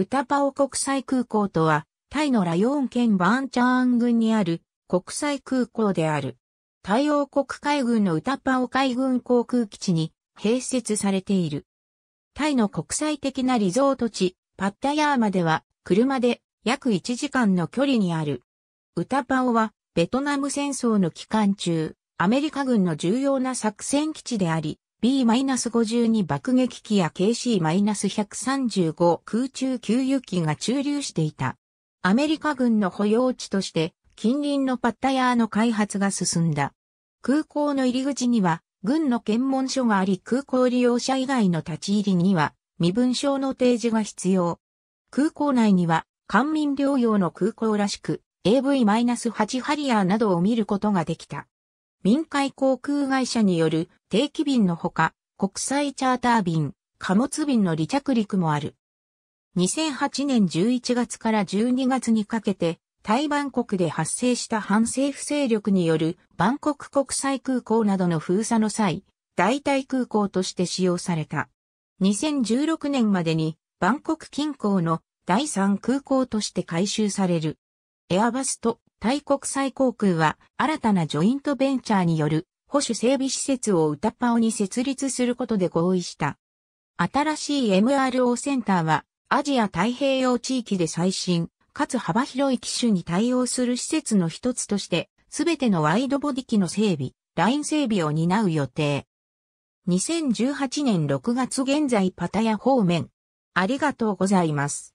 ウタパオ国際空港とは、タイのラヨーン県バーンチャーン郡にある国際空港である。太陽国海軍のウタパオ海軍航空基地に併設されている。タイの国際的なリゾート地、パッタヤーまでは車で約1時間の距離にある。ウタパオはベトナム戦争の期間中、アメリカ軍の重要な作戦基地であり、B-52 爆撃機や KC-135 空中給油機が駐留していた。アメリカ軍の保養地として近隣のパッタヤーの開発が進んだ。空港の入り口には軍の検問所があり空港利用者以外の立ち入りには身分証の提示が必要。空港内には官民療養の空港らしく AV-8 ハリアーなどを見ることができた。民海航空会社による定期便のほか、国際チャーター便、貨物便の離着陸もある。2008年11月から12月にかけて、台湾国で発生した反政府勢力によるバンコク国際空港などの封鎖の際、代替空港として使用された。2016年までにバンコク近郊の第3空港として改修される。エアバスとタ国際航空は新たなジョイントベンチャーによる保守整備施設をウタパオに設立することで合意した。新しい MRO センターはアジア太平洋地域で最新、かつ幅広い機種に対応する施設の一つとして、すべてのワイドボディ機の整備、ライン整備を担う予定。2018年6月現在パタヤ方面。ありがとうございます。